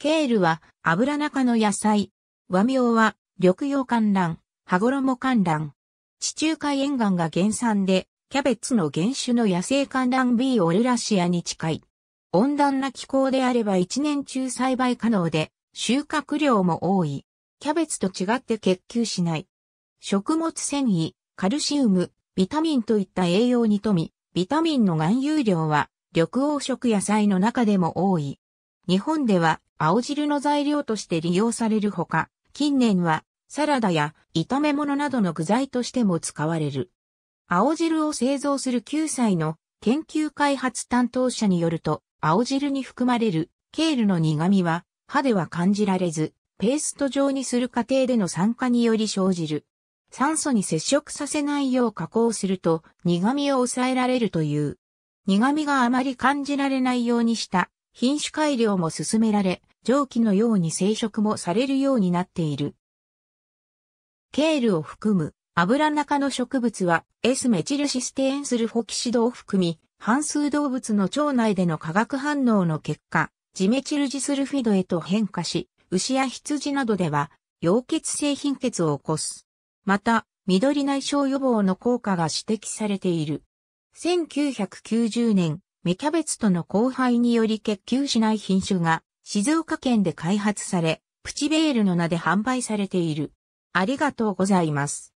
ケールは油中の野菜。和名は緑葉観覧、羽衣観覧。地中海沿岸が原産で、キャベツの原種の野生観覧 B オルラシアに近い。温暖な気候であれば一年中栽培可能で、収穫量も多い。キャベツと違って結球しない。食物繊維、カルシウム、ビタミンといった栄養に富み、ビタミンの含有量は緑黄色野菜の中でも多い。日本では青汁の材料として利用されるほか、近年はサラダや炒め物などの具材としても使われる。青汁を製造する9歳の研究開発担当者によると、青汁に含まれるケールの苦味は歯では感じられず、ペースト状にする過程での酸化により生じる。酸素に接触させないよう加工すると苦味を抑えられるという。苦味があまり感じられないようにした品種改良も進められ、蒸気のように生殖もされるようになっている。ケールを含む油中の植物は S メチルシステエンスルフォキシドを含み、半数動物の腸内での化学反応の結果、ジメチルジスルフィドへと変化し、牛や羊などでは、溶血性貧血を起こす。また、緑内障予防の効果が指摘されている。1990年、芽キャベツとの交配により結球しない品種が静岡県で開発され、プチベールの名で販売されている。ありがとうございます。